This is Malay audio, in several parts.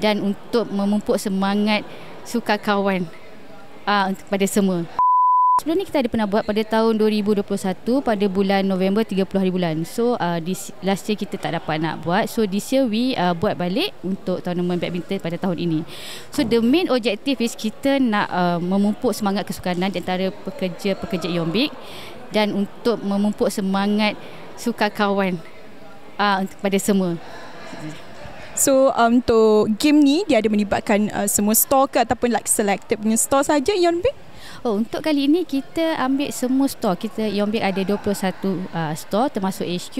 dan untuk memupuk semangat suka kawan uh, ah, kepada semua. Sebelum ni kita ada pernah buat pada tahun 2021 pada bulan November 30 hari bulan. So uh, ah, this, last year kita tak dapat nak buat. So this year we uh, buat balik untuk tournament badminton pada tahun ini. So the main objective is kita nak uh, memupuk semangat kesukanan di antara pekerja-pekerja Yombik dan untuk memupuk semangat sukakawan uh, kepada semua. So um, untuk game ni dia ada melibatkan uh, semua store ke ataupun like selected punya store saja Yonbing? Oh untuk kali ini kita ambil semua store. Kita Yonbing ada 21 uh, store termasuk HQ.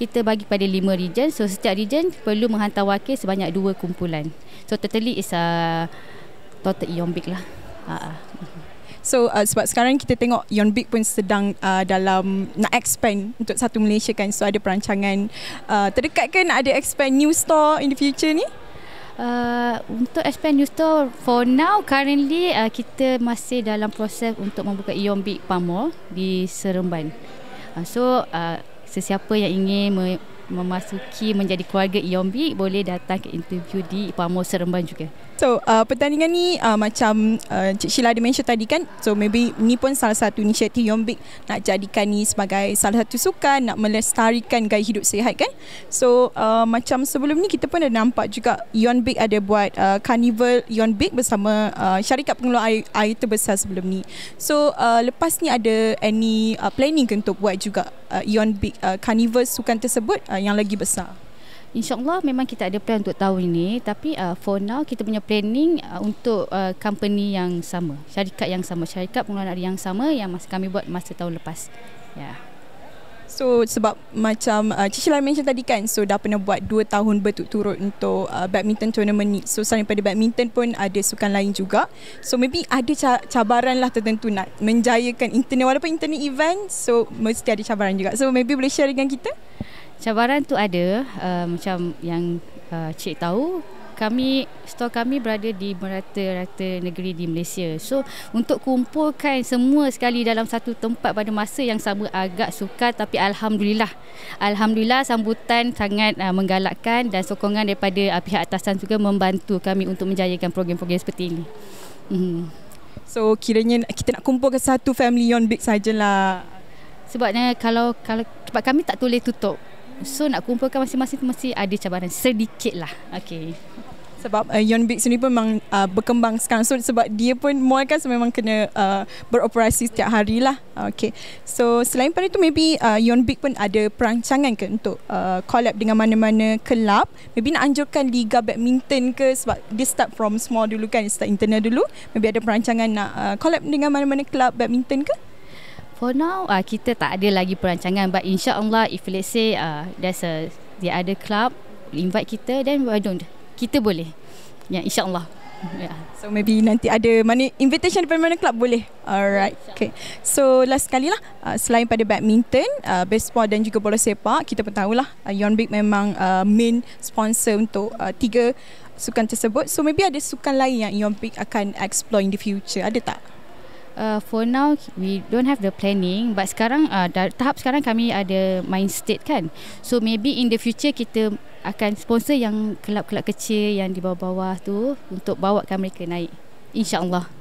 Kita bagi pada 5 region. So setiap region perlu menghantar wakil sebanyak 2 kumpulan. So totally is a uh, total Yonbing lah. Uh, uh. So uh, sebab sekarang kita tengok Yon Big pun sedang uh, dalam nak expand untuk satu Malaysia kan. So ada perancangan uh, terdekat kan ada expand new store in the future ni? Uh, untuk expand new store for now currently uh, kita masih dalam proses untuk membuka Ion Big Mall di Seremban. Uh, so uh, sesiapa yang ingin me- memasuki menjadi keluarga Ion Big boleh datang ke interview di Palm Mall Seremban juga. So uh, pertandingan ni uh, macam uh, Cik Sheila ada mention tadi kan So maybe ni pun salah satu inisiatif Yombik Nak jadikan ni sebagai salah satu sukan Nak melestarikan gaya hidup sihat kan So uh, macam sebelum ni kita pun ada nampak juga Yombik ada buat uh, carnival Yombik Bersama uh, syarikat pengeluar air, air terbesar sebelum ni So uh, lepas ni ada any uh, planning untuk buat juga uh, Yombik uh, carnival sukan tersebut uh, yang lagi besar InsyaAllah memang kita ada plan untuk tahun ini Tapi uh, for now kita punya planning uh, Untuk uh, company yang sama Syarikat yang sama Syarikat pengeluaran yang sama Yang masa kami buat masa tahun lepas Ya yeah. So sebab macam uh, Cici lah mention tadi kan So dah pernah buat 2 tahun berturut-turut Untuk uh, badminton tournament ni So selain daripada badminton pun Ada sukan lain juga So maybe ada ca- cabaran lah tertentu Nak menjayakan internet Walaupun internet event So mesti ada cabaran juga So maybe boleh share dengan kita cabaran tu ada uh, macam yang uh, cik tahu kami stor kami berada di merata-rata negeri di Malaysia. So untuk kumpulkan semua sekali dalam satu tempat pada masa yang sama agak sukar tapi alhamdulillah. Alhamdulillah sambutan sangat uh, menggalakkan dan sokongan daripada uh, pihak atasan juga membantu kami untuk menjayakan program-program seperti ini. Mm. So kiranya kita nak kumpulkan satu family yon big sajalah. Sebabnya kalau kalau kami tak boleh tutup So nak kumpulkan masing-masing tu mesti ada cabaran sedikit lah. Okay. Sebab uh, Yon Big sendiri pun memang uh, berkembang sekarang. So sebab dia pun mall kan so memang kena uh, beroperasi setiap hari lah. Okay. So selain pada itu maybe uh, Yon Big pun ada perancangan ke untuk uh, collab dengan mana-mana kelab. Maybe nak anjurkan Liga Badminton ke sebab dia start from small dulu kan. Start internal dulu. Maybe ada perancangan nak uh, collab dengan mana-mana kelab badminton ke? for now uh, kita tak ada lagi perancangan but insyaallah if let's say uh, there's a the other club invite kita then why don't kita boleh ya yeah, insyaallah yeah. so maybe nanti ada mana invitation dari mana club boleh alright ya, okay so last sekali lah uh, selain pada badminton uh, baseball dan juga bola sepak kita pun tahulah uh, Yon Big memang uh, main sponsor untuk uh, tiga sukan tersebut so maybe ada sukan lain yang Yon Big akan explore in the future ada tak uh, for now we don't have the planning but sekarang uh, dah, tahap sekarang kami ada mind state kan so maybe in the future kita akan sponsor yang kelab-kelab kecil yang di bawah-bawah tu untuk bawakan mereka naik insyaallah